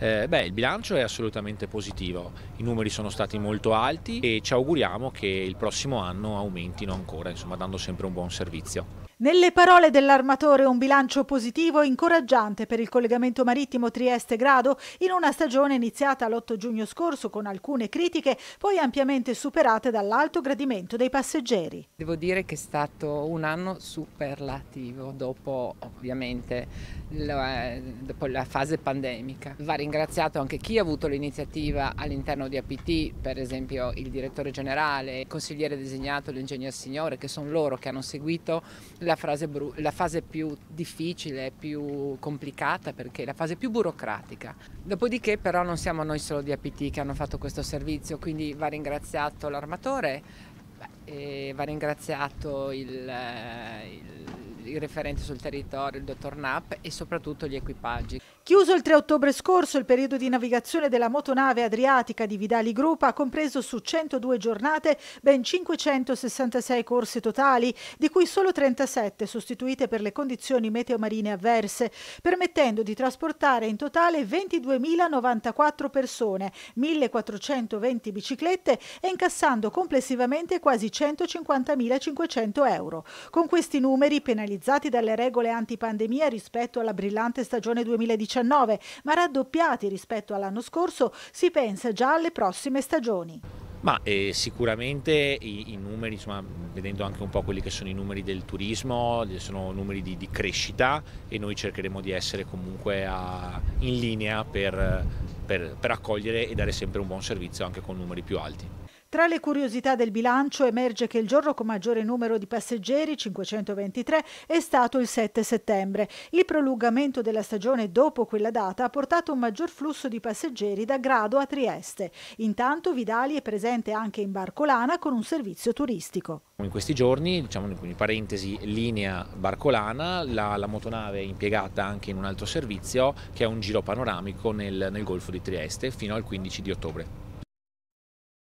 Eh, beh, il bilancio è assolutamente positivo, i numeri sono stati molto alti e ci auguriamo che il prossimo anno aumentino ancora, insomma, dando sempre un buon servizio. Nelle parole dell'armatore un bilancio positivo e incoraggiante per il collegamento marittimo Trieste-Grado in una stagione iniziata l'8 giugno scorso con alcune critiche poi ampiamente superate dall'alto gradimento dei passeggeri. Devo dire che è stato un anno superlativo dopo ovviamente la, dopo la fase pandemica. Va ringraziato anche chi ha avuto l'iniziativa all'interno di APT, per esempio il direttore generale, il consigliere designato, l'ingegner signore, che sono loro che hanno seguito le la, bru- la, fase più difficile, più complicata, perché la fase più burocratica. Dopodiché però non siamo noi solo di APT che hanno fatto questo servizio, quindi va ringraziato l'armatore, beh, va ringraziato il, eh, il il referente sul territorio, il dottor Knapp e soprattutto gli equipaggi. Chiuso il 3 ottobre scorso, il periodo di navigazione della motonave Adriatica di Vidali Group ha compreso su 102 giornate ben 566 corse totali, di cui solo 37 sostituite per le condizioni meteomarine avverse, permettendo di trasportare in totale 22.094 persone, 1.420 biciclette e incassando complessivamente quasi 150.500 euro. Con questi numeri penalizzati penalizzati dalle regole antipandemia rispetto alla brillante stagione 2019, ma raddoppiati rispetto all'anno scorso, si pensa già alle prossime stagioni. Ma eh, sicuramente i, i numeri, insomma, vedendo anche un po' quelli che sono i numeri del turismo, eh, sono numeri di, di crescita e noi cercheremo di essere comunque a, in linea per, per, per accogliere e dare sempre un buon servizio anche con numeri più alti. Tra le curiosità del bilancio emerge che il giorno con maggiore numero di passeggeri, 523, è stato il 7 settembre. Il prolungamento della stagione dopo quella data ha portato un maggior flusso di passeggeri da Grado a Trieste. Intanto Vidali è presente anche in Barcolana con un servizio turistico. In questi giorni, diciamo in parentesi, linea Barcolana, la, la, motonave è impiegata anche in un altro servizio che è un giro panoramico nel, nel Golfo di Trieste fino al 15 di ottobre.